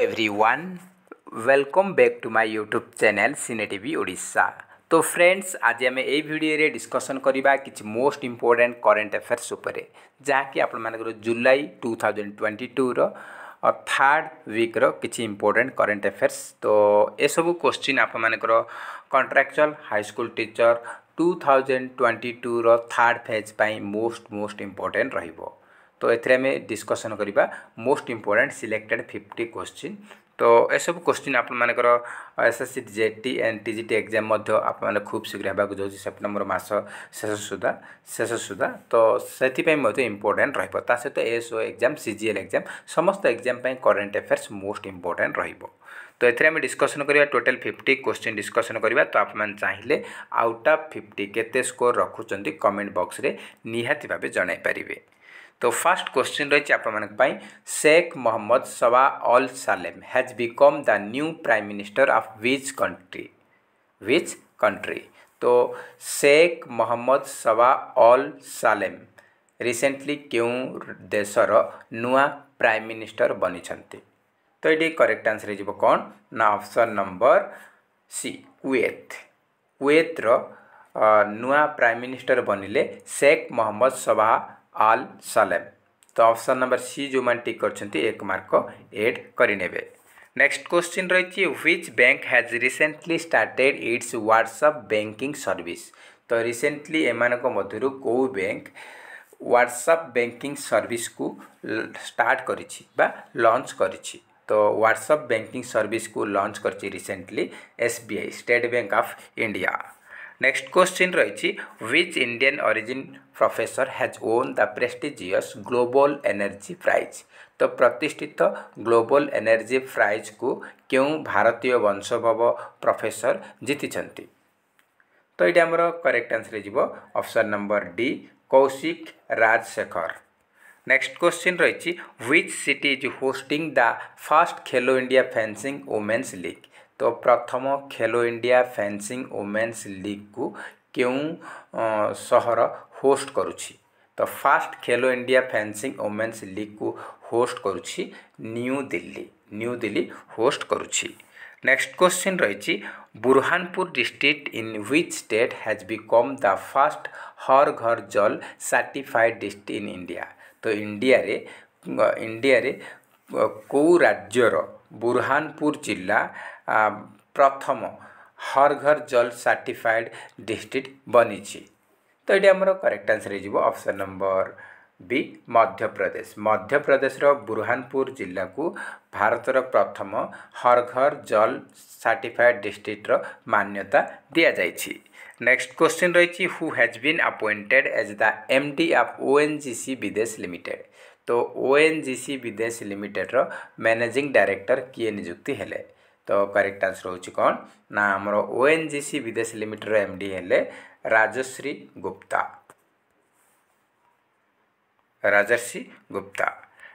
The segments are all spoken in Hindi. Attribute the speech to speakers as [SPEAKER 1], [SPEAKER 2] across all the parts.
[SPEAKER 1] Everyone welcome back to my YouTube channel Cine TV Odisha तो फ्रेंड्स आज आम ये भिडियो डिस्कसन करवा कि मोस्ट इंपोर्टाट करेन्ट अफेयर्स उपर जहाँकि आपर जुलाई टू थाउजेंड ट्वेंटी टूर थार्ड विक्र किसी इंपोर्टाट करेन्ट अफेयर्स तो एसबू क्वेश्चन आपर contractual high school teacher two thousand twenty टूर थार्ड फेज पर मोस्ट मोस्ट इंपोर्टाट र তো এতে আমি ডিসকসন করা most important selected fifty question তো এসবু কোশ্চিন আপনার S S C JT and TGT exam আপনার খুব শীঘ্র হওয়া যাচ্ছে সেপ্টেম্বর মাস শেষ সুদ্ধা শেষ সুদ্ধা তো সেইপাই ইম্পর্টাট রহব তা সহ এসও এক্সাম সিজিএল এক্সাম সমস্ত exam current affairs most important রহব তো এতে আমি ডিসকসন করা টোটাল ফিফটি কোশ্চিন ডিসকসন করা তো আপনার চাইলে আউট অফ ফিফটি কেতে স্কোর রখুচার কমেন্ট বক্সরে নিহতি ভাবে জনাইপারে तो फास्ट क्वेश्चन रही आप Sheikh Mohammad Sabah Al Salem has become the new prime minister of which country which country तो Sheikh Mohammad Sabah Al Salem recently क्यों देशर नुआ प्राइम मिनिस्टर बनी तो ये करेक्ट आंसर हो कौन ना ऑप्शन नंबर सी कुएत कुएतर नुआ प्राइम मिनिस्टर बनिले Sheikh Mohammad Sabah Al Salem तो ऑप्शन नंबर सी जो मैंने टिक कर एक मार्क एड करे नेक्स्ट क्वेश्चन रही which bank has recently started its WhatsApp banking service तो रिसेंटली एम को कौ बैंक व्हाट्सएप बैंकिंग सर्विस को स्टार्ट कर लंच कर तो व्हाट्सएप बैंकिंग सर्विस को लंच कर recently SBI State Bank of India next question ରହିଛି which Indian origin professor has won the prestigious global energy prize ତ ପ୍ରତିଷ୍ଠିତ ଗ୍ଲୋବାଲ୍ ଏନର୍ଜି ପ୍ରାଇଜ୍କୁ କେଉଁ ଭାରତୀୟ ବଂଶୋଦ୍ଭବ ପ୍ରଫେସର ଜିତିଛନ୍ତି ତ ଏଇଟା ଆମର କରେକ୍ଟ ଆନ୍ସର ହେଇଯିବ option number D Kaushik Rajasekhar next question ରହିଛି which city is hosting the first Khelo India fencing women's league ତ ପ୍ରଥମ ଖେଲୋ ଇଣ୍ଡିଆ ଫେନ୍ସିଂ ଓମେନ୍ସ ଲିଗ୍କୁ କେଉଁ ସହର ହୋଷ୍ଟ କରୁଛି ତ first Khelo India fencing women's ଲିଗ୍କୁ ହୋଷ୍ଟ କରୁଛି ନ୍ୟୁ ଦିଲ୍ଲୀ ନ୍ୟୁ ଦିଲ୍ଲୀ ହୋଷ୍ଟ କରୁଛି ନେକ୍ସଟ କ୍ୱେଶ୍ଚିନ୍ ରହିଛି Burhanpur district in which state has become the first Har Ghar Jal certified district in India ତ ଇଣ୍ଡିଆରେ ଇଣ୍ଡିଆରେ କେଉଁ ରାଜ୍ୟର ବୁରହାନପୁର ଜିଲ୍ଲା ପ୍ରଥମ ହର୍ ଘର୍ ଜଲ୍ ସାର୍ଟିଫାଏଡ଼୍ ଡିଷ୍ଟ୍ରିକ୍ଟ ବନିଛି ତ ଏଇଠି ଆମର କରେକ୍ଟ ଆନ୍ସର୍ ହେଇଯିବ ଅପସନ୍ ନମ୍ବର ବି ମଧ୍ୟପ୍ରଦେଶ ମଧ୍ୟପ୍ରଦେଶର ବୁରହାନପୁର ଜିଲ୍ଲାକୁ ଭାରତର ପ୍ରଥମ ହର୍ ଘର୍ ଜଲ୍ ସାର୍ଟିଫାଏଡ଼୍ ଡିଷ୍ଟ୍ରିକ୍ଟର ମାନ୍ୟତା ଦିଆଯାଇଛି ନେକ୍ସଟ କ୍ୱେଶ୍ଚିନ୍ ରହିଛି who has been appointed as the M D of O N G C Videsh limited तो O N G C Videsh limited managing director किए निजुक्ति तो करेक्ट आंसर हूँ कौन ना आमर O N G C Videsh limited M D Rajshree Gupta Rajarshi Gupta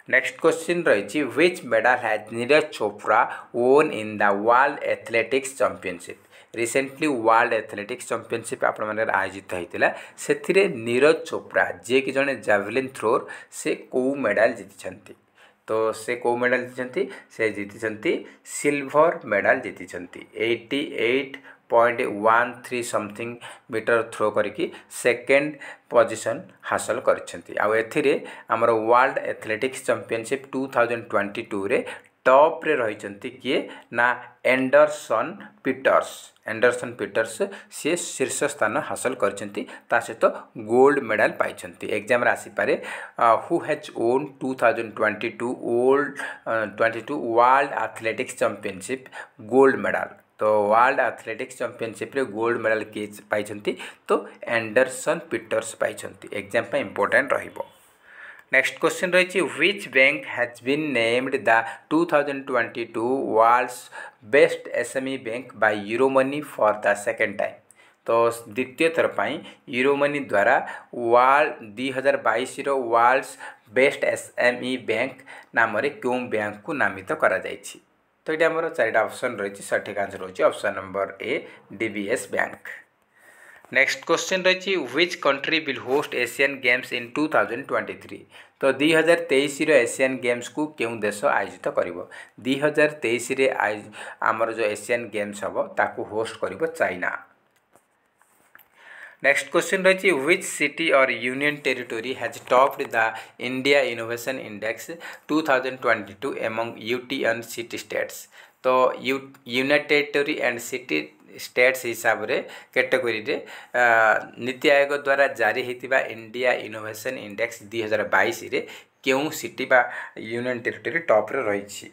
[SPEAKER 1] next question रही which medal has Neeraj Chopra won in the world athletics championship recently world athletics championship ଆପଣମାନଙ୍କର ଆୟୋଜିତ ହୋଇଥିଲା ସେଥିରେ ନିରଜ ଚୋପ୍ରା ଯିଏକି ଜଣେ ଜାଭଲିନ୍ ଥ୍ରୋର୍ ସେ କେଉଁ ମେଡ଼ାଲ୍ ଜିତିଛନ୍ତି ତ ସେ କେଉଁ ମେଡ଼ାଲ୍ ଜିତିଛନ୍ତି ସେ ଜିତିଛନ୍ତି ସିଲଭର ମେଡ଼ାଲ୍ ଜିତିଛନ୍ତି eighty eight point one three something metre throw କରିକି ସେକେଣ୍ଡ ପୋଜିସନ୍ ହାସଲ କରିଛନ୍ତି ଆଉ ଏଥିରେ ଆମର world athletics championship two thousand twenty ଟୁରେ टप्रे रही किए ना एंडरसन पीटर्स एंडरसन पीटर्स सी शीर्ष स्थान हासिल कर सहित तो गोल्ड मेडल पाई एग्जाम आसीपे who has won two thousand twenty two world twenty two world athletics championship gold medal तो world athletics championship gold medal किए पाई तो एंडरसन पीटर्स पाई एग्जाम इंपोर्टाट रहा नेक्स्ट क्वेश्चन रही which bank has been named the two 2022 world's best SME bank by Euromoney for the second time तो द्वितीय थर पर यूरो मनी द्वारा वर्ल्ड दुई हजार बैश वर्ल्ड्स बेस्ट एसएमई बैंक नाम क्यों बैंक को नामित तो कर तो ये आम अप्सन रही सठिक आंसर हो number A DBS bank next question রয়েছে which country will host Asian games in two thousand twenty three ତ ଦୁଇ ହଜାର ତେଇଶର ଏସିଆନ୍ ଗେମ୍ସକୁ କେଉଁ ଦେଶ ଆୟୋଜିତ କରିବ ଦୁଇ ହଜାର ତେଇଶରେ ଆମର ଯେଉଁ ଏସିଆନ୍ ଗେମ୍ସ ହେବ ତାକୁ ହୋଷ୍ଟ କରିବ ଚାଇନା ନେକ୍ସଟ କ୍ୱେଶ୍ଚିନ୍ ରହିଛି which city or union territory has topped the India innovation index two thousand twenty two among UT and city states ତ united territory and city states હિસાબરે કેટેગોરીરે નીતિ આયોગ દ્વારા જારી ହୋଇଥିବା ઇન્ડિયા ઇનોଭେସନ୍ ଇଣ୍ଡେକ୍ସ ଦୁଇ ହଜାର ବାଇଶରେ କେଉଁ ସିଟି ବା ୟୁନିୟନ୍ ଟେରିଟୋରୀ ଟପ୍ରେ ରହିଛି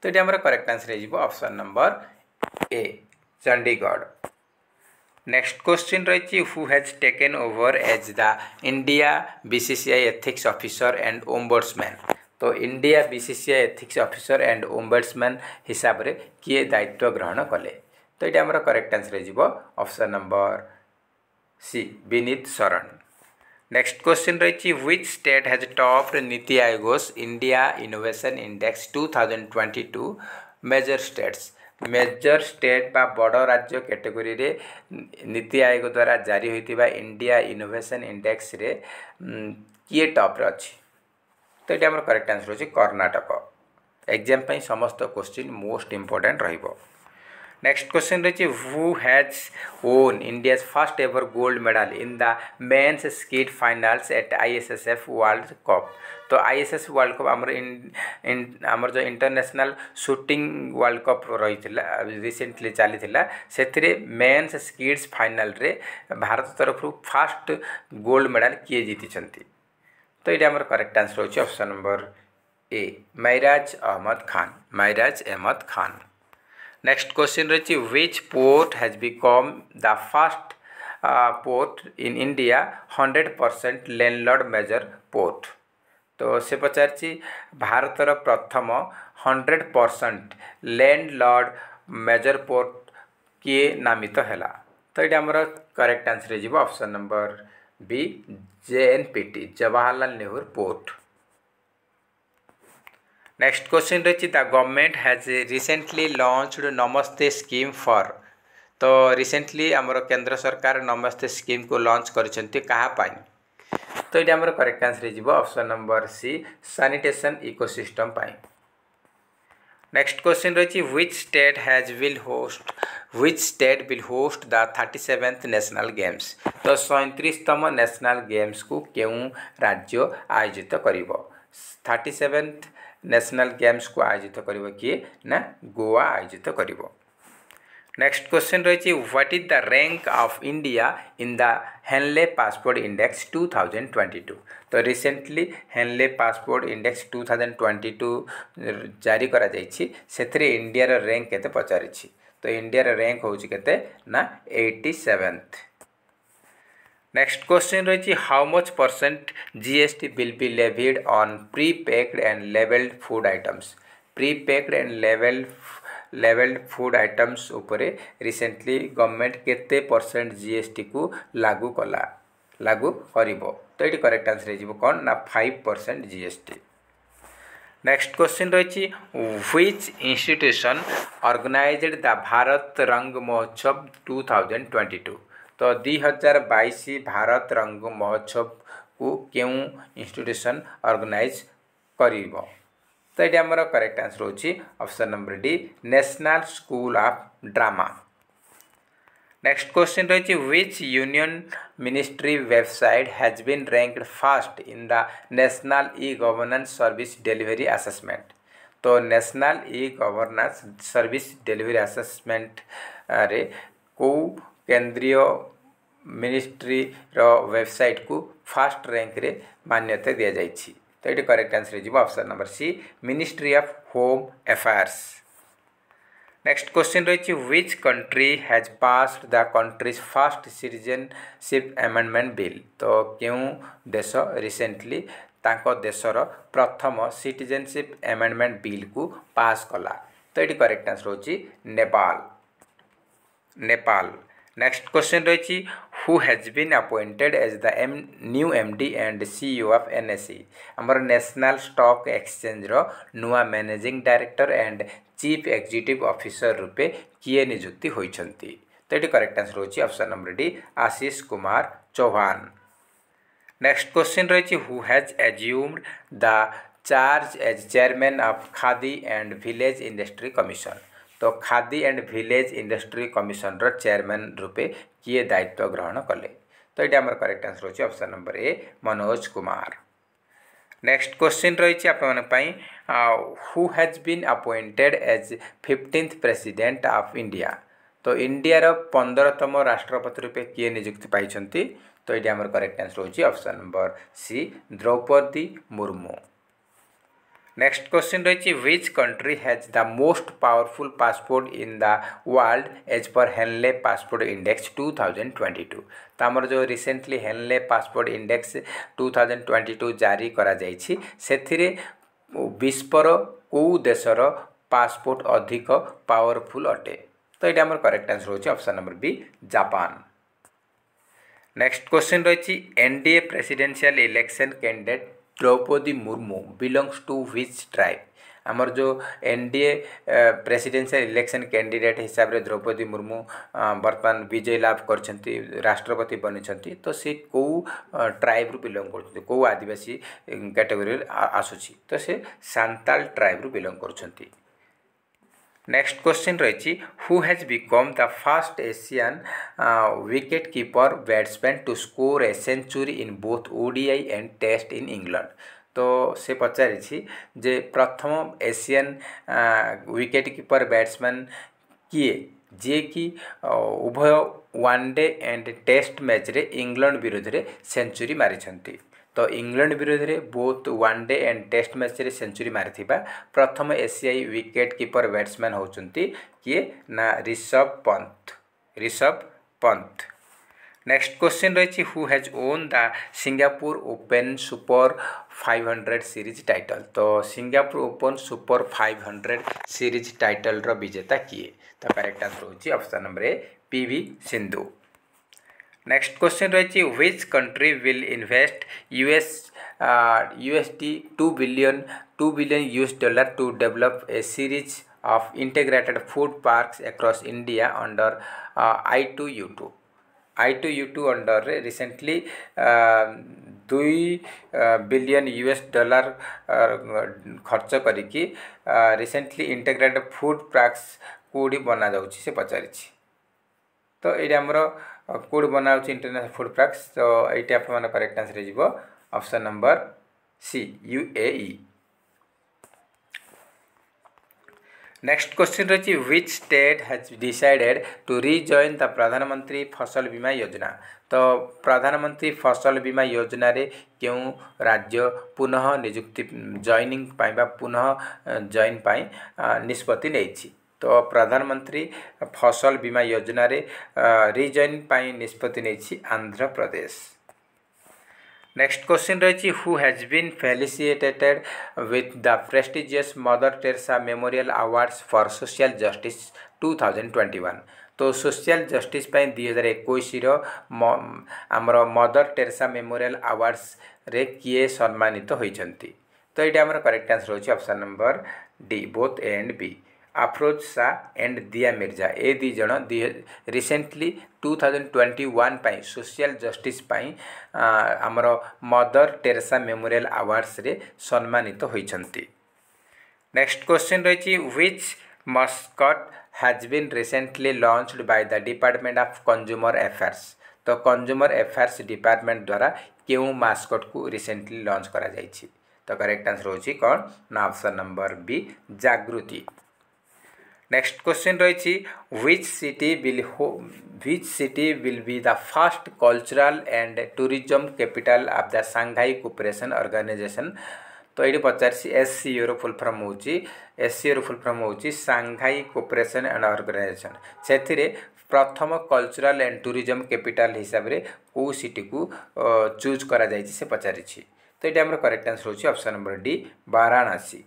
[SPEAKER 1] ତ ଏଠି ଆମର କରେକ୍ଟ ଆନ୍ସର୍ ହେଇଯିବ option number A Chandigarh next question ରହିଛି who has taken over as the India BCCI ethics officer and ombudsman ତ India BCCI ethics officer and ombudsman ହିସାବରେ କିଏ ଦାୟିତ୍ୱ ଗ୍ରହଣ କଲେ ତ ଏଇଟା ଆମର କରେକ୍ଟ ଆନ୍ସର୍ ହେଇଯିବ option number C Vineet Saran next question ରହିଛି which state has topped NITI Aayog's India innovation index two thousand twenty two major states major state বা বড় রাজ্য ক্যাটেগরিরে নীতি আয়োগ দ্বারা জারি হয়েছে ইন্ডিয়া ইনোভেশন ইন্ডেক্সরে কিয়ে টপরে অছি তো এটা আমার করেক্ট আনসর হচ্ছে কর্ণাটক এক্সাম সমস্ত কোশ্চিন মোস্ট ইম্পর্টাট রহব नेक्स्ट क्वेश्चन रही who has won India's first ever gold medal in the men's skate finals at F world cup तो आईएसएस वर्ल्ड कप आम जो इंटरनेशनल शूटिंग वर्ल्ड कप रही रिसेंटली चली मेन्स स्कीड्स फाइनाल रे भारत तरफ फास्ट गोल्ड मेडल किए जीति तो ये आम correct answer option number A Mairaj Ahmad Khan Mairaj Ahmad Khan next question रही which port has become the first port in India hundred percent landlord major port तो से पचार भारतर प्रथम hundred percent landlord major port किए नामित तो है तो ये आम correct answer option number B J N P T Jawaharlal Nehru port next question रही the government has recently launched नमस्ते स्कीम फॉर तो रिसेंटली आमर केंद्र सरकार नमस्ते स्कीम को लॉन्च करଛନ୍ତି କାହା ପାଇଁ ତ ଏଇଟା ଆମର କରେକ୍ଟ ଆନ୍ସର ହେଇଯିବ option number C sanitation ecosystem ପାଇଁ ନେକ୍ସଟ କ୍ୱେଶ୍ଚିନ୍ ରହିଛି which state has will host which state will host the thirty seventh national games ତ ସଇଁତିରିଶତମ ନ୍ୟାସନାଲ୍ ଗେମ୍ସକୁ କେଉଁ ରାଜ୍ୟ ଆୟୋଜିତ କରିବ ଥାର୍ଟି ସେଭେନ୍ଥ नेशनल गेम्स को आयोजित कर किए ना गोवा आयोजित कर नेक्स्ट क्वेश्चन रही what is the rank of India in the Henley passport index 2022 तो रिसेंटली हेनले पासपोर्ट इंडेक्स 2022 जारी करा जाई करें इंडिया रैंक के पचार तो इंडिया रैंक हूँ के एट्टी सेवेन्थ নেক্সট কোশ্চেন রয়েছে how much percent GST will be levied on pre packed and labelled food items pre packed and labelled labelled food items উপরে রিসেন্টলি গভর্নমেন্ট কেতে পরসেন্ট জিএসটিକୁ লাগু কলা লাগু করিব তো এটি করেক্ট আনসার হয়ে যাব কোন না five percent GST next question রয়েছে which institution organised the Bharat Rang Mahotsav two thousand twenty two तो हजार बैस भारत रंग महोत्सव को क्यों इनट्यूशन अर्गानाइज कर तो ये आम correct answer option number D national school of drama next question रही which union ministry website has been ranked first in the national e governance service delivery assessment तो national e governance service delivery assessment रे कौ କେନ୍ଦ୍ରୀୟ ମିନିଷ୍ଟ୍ରିର ୱେବସାଇଟ୍କୁ ଫାଷ୍ଟ ରାଙ୍କରେ ମାନ୍ୟତା ଦିଆଯାଇଛି ତ ଏଇଠି କରେକ୍ଟ ଆନ୍ସର୍ ହେଇଯିବ option number C ministry of home affairs next question ରହିଛି which country has passed the country's first citizenship amendment bill ତ କେଉଁ ଦେଶ ରିସେଣ୍ଟଲି ତାଙ୍କ ଦେଶର ପ୍ରଥମ ସିଟିଜେନସିପ୍ ଆମେଣ୍ଡମେଣ୍ଟ ବିଲ୍କୁ ପାସ୍ କଲା ତ ଏଠି କରେକ୍ଟ ଆନ୍ସର୍ ହେଉଛି ନେପାଳ ନେପାଳ नेक्स्ट क्वेश्चन रही who has been appointed as the M new M D and CEO of NSC आमर नेशनल स्टॉक एक्सचेंज रो नुआ managing director and chief executive officer रूपे किए निजुक्ति होती तो ये करेक्ट आंसर होची option number D Ashish Kumar Chauhan next question रही who has assumed the charge as chairman of Khadi and village industry commission तो Khadi and village industry commission chairman रूपे किए दायित्व ग्रहण कले तो ये आम करेक्ट आंसर होगी option number A Manoj Kumar next question रही आपाई who has been appointed as fifteenth president of India तो इंडिया पंद्रहतम राष्ट्रपति रूपे किए निजुक्ति पाई तो ये आम करेक्ट आंसर होगी option number C Droupadi Murmu next question রয়েছে which country has the most powerful passport in the world as per Henley passport index two thousand twenty two तो आम जो recently Henley passport index two thousand twenty two जारी से विश्वर कौ देशर पासपोर्ट अधिक पावरफुल अटे तो ये आम करेक्ट आंसर होची option number B Japan next question रही NDA presidential election candidate Droupadi Murmu belongs to which tribe आमर जो N D A presidential election candidate हिसाब से द्रौपदी मुर्मू बर्तमान विजय लाभ कर राष्ट्रपति बनी तो सी कौ ट्राइब्रु बिलंग कर आदिवासी कैटेगोरी आसूसी तो सी सांताल ट्राइब ट्राइब्रु बिलंग कर नेक्स्ट क्वेश्चन रही who has become the first Asian wicket keeper batsman to score a century in both ODI and test in England तो से पचारे प्रथम एशियन विकेट कीपर बैट्समैन किए ଯିଏ କି ଉଭୟ ୱାନ୍ ଡେ ଆଣ୍ଡ ଟେଷ୍ଟ ମ୍ୟାଚ୍ରେ ଇଂଲଣ୍ଡ ବିରୋଧରେ ସେଞ୍ଚୁରୀ ମାରିଛନ୍ତି तो इंग्लैंड विरोध में both one day and test match रे सेंचुरी मारी प्रथम एसीआई विकेट कीपर बैट्समैन होती किए ना ऋषभ पंत ऋषभ पंत नेक्स्ट क्वेश्चन रही who has won the Singapore open super 500 series title तो Singapore open super 500 series title रो विजेता किए तो correct answer option number A P Sindhu next question रही which country will invest US USD two billion two billion US dollar to develop a series of integrated food parks across India under uh, I2U2. Two under recently uh, दुई बिलियन यूएस डॉलर खर्च करी रिसेंटली इंटेग्रेटेड फूड प्राक्स कौटी बना जा से तो ये आमर कौट बना इंटरनेशनल फुड पैक्स तो ये आप correct answer option number C UAE next question रही which state has decided to rejoin the Pradhan Mantri Fasal बीमा योजना तो प्रधानमंत्री फसल बीमा योजन क्यों राज्य पुनः निजुक्ति जइनिंग पुनः जइन निष्पत्ति तो प्रधानमंत्री फसल बीमा योजन रे रिजन निष्पत्ति आंध्र प्रदेश नेक्स्ट क्वेश्चन रही who has been felicitated with the prestigious Mother Teresa memorial awards for social justice 2021 तो सोशल जस्टिस दुई हजार एक आमर मदर टेरेसा मेमोरियल आवार्डस किए सम्मानित होती तो ये आम करेक्ट आंसर होची number D both and B Afroz Shah and Dia Mirza ये these the two thousand twenty one social justice आमर मदर टेरेसा मेमोरियल आवार्डस सम्मानित तो होती नेक्स्ट क्वेश्चन रही which mascot has been recently launched by the department of consumer affairs तो कंज्यूमर एफेयर्स डिपार्टमेंट द्वारा क्यों मस्कट को रिसेंटली लॉन्च कर तो करेक्ट आंसर हो कौन ना option number B Jagriti next question रही which city will which city will be the first cultural and tourism capital of the Shanghai cooperation organisation तो ये पचारे एससीओ फुल फर्म हो एससीओ फुल फर्म हो सांघाई कोऑपरेशन एंड ऑर्गेनाइजेशन से प्रथम कल्चरल एंड टूरिज्म कैपिटल हिसाब से कौ सिटी को चूज कर पचारि तो ये आम correct answer option number D Varanasi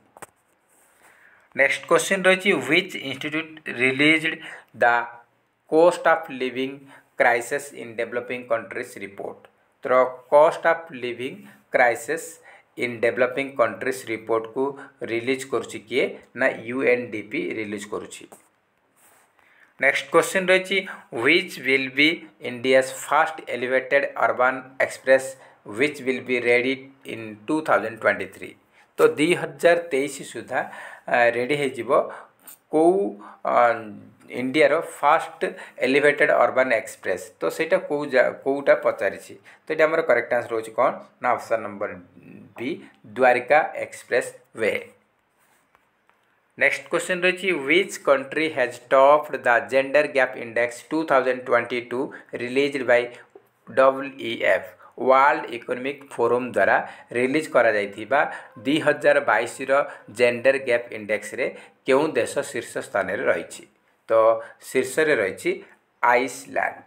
[SPEAKER 1] next question रही which institute release the cost of living crisis in developing countries report तो cost of living crisis in developing countries report को रिलीज करुच्ची किए ना यूएनडीपी रिलीज करुच्ची नेक्स्ट क्वेश्चन रही which will be India's first elevated urban express which will be ready in 2023 तो तेईस सुधा ରେଡ଼ି ହେଇଯିବ କେଉଁ ଇଣ୍ଡିଆର ଫାଷ୍ଟ ଏଲିଭେଟେଡ଼ ଅର୍ବାନ୍ ଏକ୍ସପ୍ରେସ୍ ତ ସେଇଟା କେଉଁ କେଉଁଟା ପଚାରିଛି ତ ଏଇଟା ଆମର କରେକ୍ଟ ଆନ୍ସର ହେଉଛି କ'ଣ ନା option number B Dwarka expressway next question रही which country has topped the gender gap index 2022 released by WEF world economic forum द्वारा रिलीज कर दुईार बैस जेंडर गैप इंडेक्स क्यों देश शीर्ष स्थान रही तो शीर्ष रही आइसलैंड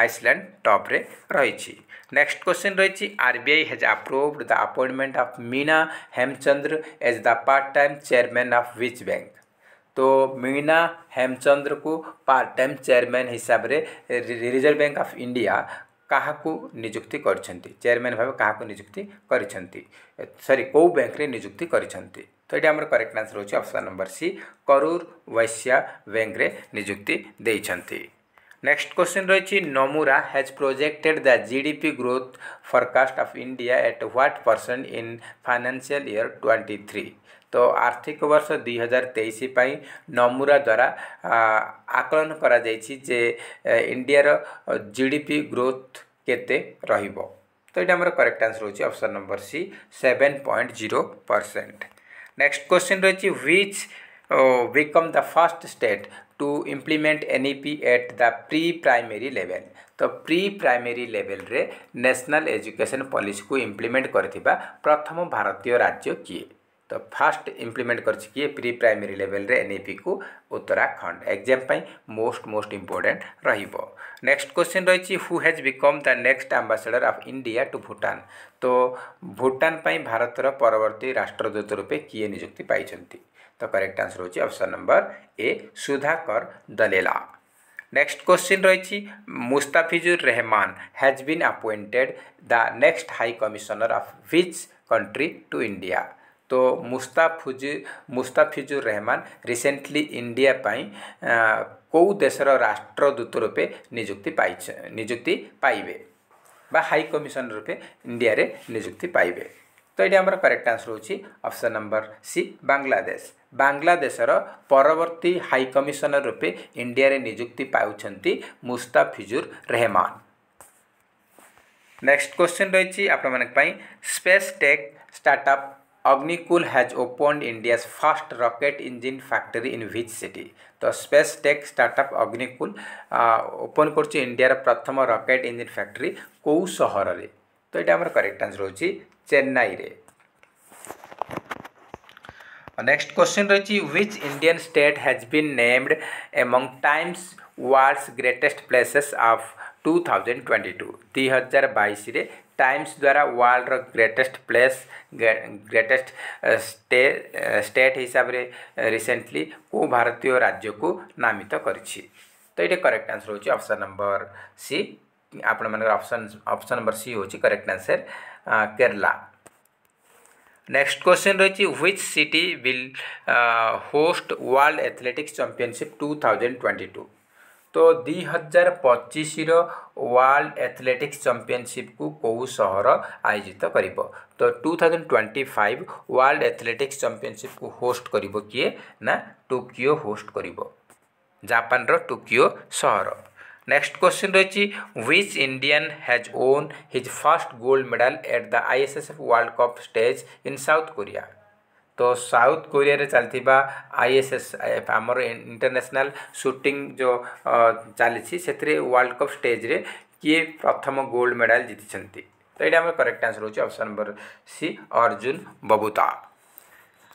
[SPEAKER 1] आइसलैंड टॉप्रे रही नेक्स्ट क्वेश्चन रही RBI has approved the appointment of Meena Hemachandra as the part time chairman of which bank तो मीना हेमचंद्र को पार्ट टाइम चेयरमैन हिसाब से रिजर्व बैंक ऑफ इंडिया क्या निजुक्ति चेयरमैन भाव क्या निजुक्ति सरी कौ बैंक निजुक्ति कर तो ये आम करेक्ट आंसर होगी number C Karur Vysya bank निजुक्ति नेक्स्ट क्वेश्चन रही Nomura has projected the GDP growth forecast of India at what percent in financial year twenty three তো ଆର୍ଥିକ ବର୍ଷ ଦୁଇ ହଜାର ତେଇଶ ପାଇଁ ନମୁରା ଦ୍ୱାରା ଆକଳନ କରାଯାଇଛି ଯେ ଇଣ୍ଡିଆର ଜି ଡି ପି ଗ୍ରୋଥ୍ କେତେ ରହିବ ତ ଏଇଟା ଆମର କରେକ୍ଟ ଆନ୍ସର୍ ହେଉଛି option number C seven point zero percent next question ରହିଛି which become the first state to implement NEP at the pre primary level তো প্রি প্রাইমেরি লেভেলরে ন্যাশনাল এজুকেশন পলিসিকু ইমপ্লিমেন্ট করে প্রথম ভারতীয় রাজ্য কিয়ে तो फास्ट इम्प्लीमेंट कर किए प्री प्राइमरी लेवल रे एपी को Uttarakhand exam most most important next question रही who has become the next ambassador of India to Bhutan तो भूटान पर भारत परवर्त राष्ट्रदूत रूपे किए निजुक्ति पाई तो करेक्ट आंसर होची option number A Sudhakar Dalela next question रही Mustafizur Rahman has been appointed the next high commissioner of which country to India तो ମୁସ୍ତାଫୁଜ ମୁସ୍ତାଫିଜୁର ରେହମାନ ରିସେଣ୍ଟଲି ଇଣ୍ଡିଆ ପାଇଁ କେଉଁ ଦେଶର ରାଷ୍ଟ୍ରଦୂତ ରୂପେ ନିଯୁକ୍ତି ପାଇଛ ନିଯୁକ୍ତି ପାଇବେ ବା ହାଇ କମିଶନ ରୂପେ ଇଣ୍ଡିଆରେ ନିଯୁକ୍ତି ପାଇବେ ତ ଏଇଠି ଆମର କରେକ୍ଟ ଆନ୍ସର ହେଉଛି ଅପସନ୍ ନମ୍ବର ସି ବାଂଲାଦେଶ ବାଂଲାଦେଶର ପରବର୍ତ୍ତୀ ହାଇ କମିଶନର ରୂପେ ଇଣ୍ଡିଆରେ ନିଯୁକ୍ତି ପାଉଛନ୍ତି ମୁସ୍ତାଫିଜୁର ରେହମାନ ନେକ୍ସଟ କ୍ୱେଶ୍ଚିନ୍ ରହିଛି ଆପଣମାନଙ୍କ ପାଇଁ space tech startup Ognikul has opened India's first rocket engine factory in which city? তো space tech startup Agnikul open କରୁଛି ଇଣ୍ଡିଆର ପ୍ରଥମ ରକେଟ୍ ଇଞ୍ଜିନ୍ ଫ୍ୟାକ୍ଟ୍ରି କେଉଁ ସହରରେ ତ ଏଇଟା ଆମର କରେକ୍ଟ ଆନ୍ସର୍ ହେଉଛି ଚେନ୍ନାଇରେ ନେକ୍ସଟ କ୍ୱେଶ୍ଚିନ୍ ରହିଛି which Indian state has been named among Times world's greatest places of two thousand twenty two ଦୁଇ ହଜାର ବାଇଶରେ टाइम्स દ્વારા વર્લ્ડ ર ગ્રેટેસ્ટ પ્લેસ ગ્રેટેસ્ટ સ્ટેટ હિસાବରେ રિસેન્ટલી କୋଉ ଭାରତୀୟ ରାଜ୍ୟକୁ ନାମିତ କରିଛି ତ ଏଇଟା କରେକ୍ଟ ଆନ୍ସର ହେଉଛି ଅପସନ୍ ନମ୍ବର ସି ଆପଣମାନଙ୍କର ଅପସନ୍ ଅପସନ୍ ନମ୍ବର ସି ହେଉଛି correct answer Kerala next question रही which city will host world athletics championship two thousand twenty two তো ଦୁଇ ହଜାର ପଚିଶର ୱାର୍ଲଡ ଆଥଲେଟିକ୍ସ ଚମ୍ପିଅନସିପ୍କୁ କେଉଁ ସହର ଆୟୋଜିତ କରିବ ତ two thousand twenty five world athletics ଚମ୍ପିଅନସିପ୍କୁ ହୋଷ୍ଟ କରିବ କିଏ ନା ଟୋକିଓ ହୋଷ୍ଟ କରିବ ଜାପାନର ଟୋକିଓ ସହର ନେକ୍ସଟ କ୍ୱେଶ୍ଚିନ୍ ରହିଛି which Indian has won his first gold medal at the ISSF world cup stage in south Korea तो साउथ कोरिया चलती आईएसएस आम इंटरनेशनल शूटिंग जो चली वर्ल्ड कप स्टेज रे किए प्रथम गोल्ड मेडल जीति तो ये करेक्ट आंसर होगी option number C Arjun Babuta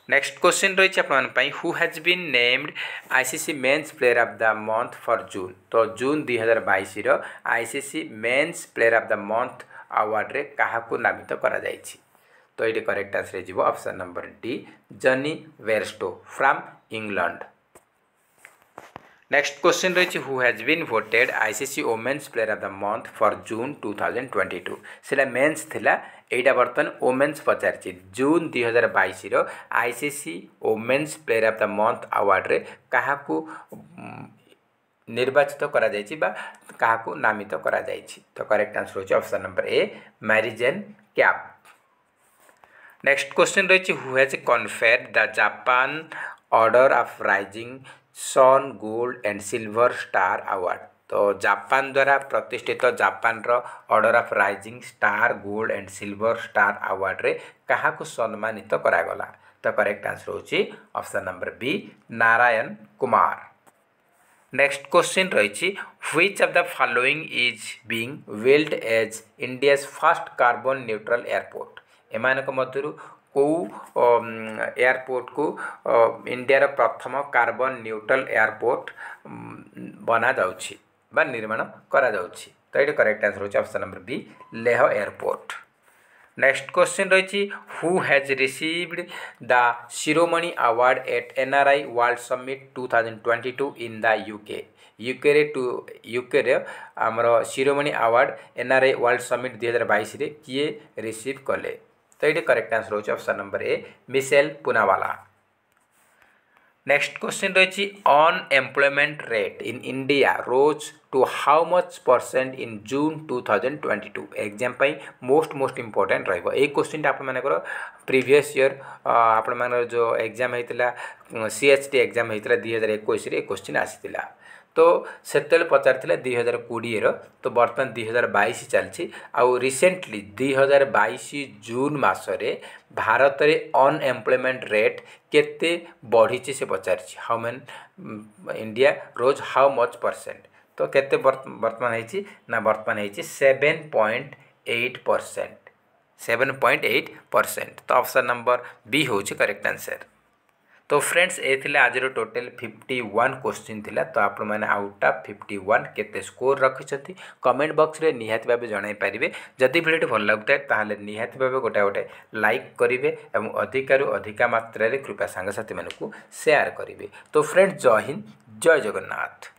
[SPEAKER 1] next question रही है who has been named ICC men's player of the month for June तो जून दुई हजार बैस रईसीसी men's player of the month आवार्ड्रे क्या नामित तो कर তো এইটি করেক্ট আনসর হয়ে যাব option number D Jonny Bairstow from England next question रही who has been voted ICC women's player of the month for June two thousand twenty two से मेन्स थी यहाँ बर्तमान ओमेन्स पचार जून दुई हजार बैश ICC women's player of the month आवार्डे क्या নির্বাচিত করা যাইছি বা কাহাকু নামিত করা যাইছি তো করেক্ট আনসর হচ্ছে option number A Marizanne Kapp next question रही who's conferred the Japan order of rising sun gold and silver star award तो जापान द्वारा प्रतिष्ठित तो Japan order of rising star gold and silver star award रे क्या सम्मानित तो करागला तो correct answer option number B Narayan Kumar next question रही which of the following is being built as India first carbon neutral airport ଏମାନଙ୍କ ମଧ୍ୟରୁ କେଉଁ ଏୟାରପୋର୍ଟକୁ ଇଣ୍ଡିଆର ପ୍ରଥମ କାର୍ବନ୍ ନ୍ୟୁଟ୍ରାଲ୍ ଏୟାରପୋର୍ଟ ବନାଯାଉଛି ବା ନିର୍ମାଣ କରାଯାଉଛି ତ ଏଇଠି କରେକ୍ଟ ଆନ୍ସର ହେଉଛି option number B Leh airport next question ରହିଛି who has received the Shiromani award at N R I world summit two thousand twenty two in the UK ୟୁକେରେ ଟୁ ୟୁକେରେ ଆମର Shiromani award N R I world summit ଦୁଇହଜାର ବାଇଶରେ କିଏ ରିସିଭ୍ କଲେ तो ये करेक्ट आंसर होची option number A Michael Poonawalla next question रही unemployment rate in India rose to how much percent in June two thousand twenty two exam most most important रही क्वेश्चन आप इयर आपण जो एग्जाम होता सी एच टी एक्जाम होता दुई हजार एक क्वेश्चन आसाला তো ସେତେବେଳେ ପଚାରିଥିଲେ ଦୁଇ ହଜାର କୋଡ଼ିଏର ତ ବର୍ତ୍ତମାନ ଦୁଇ ହଜାର ବାଇଶ ଚାଲିଛି ଆଉ ରିସେଣ୍ଟଲି ଦୁଇ ହଜାର ବାଇଶ ଜୁନ୍ ମାସରେ ଭାରତରେ ଅନଏମ୍ପ୍ଲୟମେଣ୍ଟ ରେଟ୍ କେତେ ବଢ଼ିଛି ସେ ପଚାରିଛି how men India rose how much percent ତ କେତେ ବର୍ତ୍ତମାନ ହେଇଛି ନା ବର୍ତ୍ତମାନ ହେଇଛି seven point eight percent seven point eight percent तो ऑप्शन नंबर बी हो करेक्ट आंसर तो फ्रेंड्स ये थिला आजिर टोटल 51 क्वेश्चन थिला तो आपण माने आउट ऑफ 51 केते स्कोर रखिसथि कमेंट बक्स में निहात भाव जणाई परिबे जदि भिडियो भल लागतै है निहात भाबे गोटा गोटे लाइक करेंगे और अधिकारु अधिका मात्रा रे कृपया सांगसाथी मानक सेयार शेयर तो फ्रेंड्स जय हिंद जय जगन्नाथ